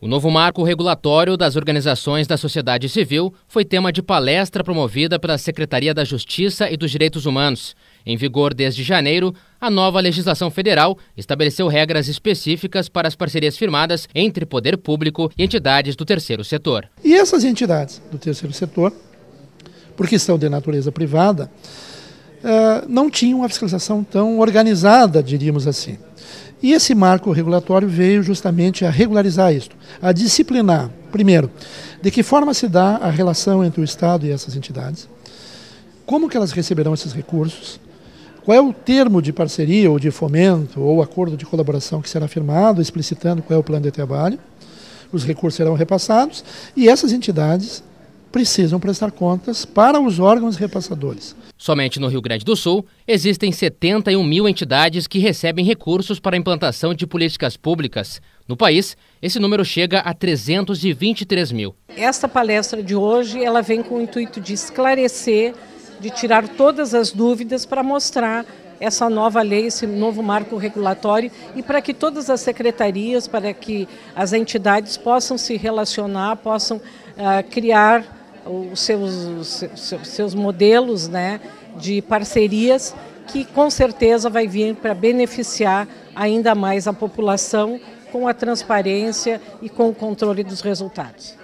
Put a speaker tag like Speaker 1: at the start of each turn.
Speaker 1: O novo marco regulatório das organizações da sociedade civil foi tema de palestra promovida pela Secretaria da Justiça e dos Direitos Humanos. Em vigor desde janeiro, a nova legislação federal estabeleceu regras específicas para as parcerias firmadas entre poder público e entidades do terceiro setor.
Speaker 2: E essas entidades do terceiro setor, porque são de natureza privada, eh, não tinha uma fiscalização tão organizada, diríamos assim. E esse marco regulatório veio justamente a regularizar isto, a disciplinar, primeiro, de que forma se dá a relação entre o Estado e essas entidades, como que elas receberão esses recursos, qual é o termo de parceria ou de fomento ou acordo de colaboração que será firmado, explicitando qual é o plano de trabalho, os recursos serão repassados e essas entidades precisam prestar contas para os órgãos repassadores.
Speaker 1: Somente no Rio Grande do Sul, existem 71 mil entidades que recebem recursos para a implantação de políticas públicas. No país, esse número chega a 323 mil.
Speaker 3: Esta palestra de hoje ela vem com o intuito de esclarecer, de tirar todas as dúvidas para mostrar essa nova lei, esse novo marco regulatório e para que todas as secretarias, para que as entidades possam se relacionar, possam uh, criar os seus, os seus modelos né, de parcerias que com certeza vai vir para beneficiar ainda mais a população com a transparência e com o controle dos resultados.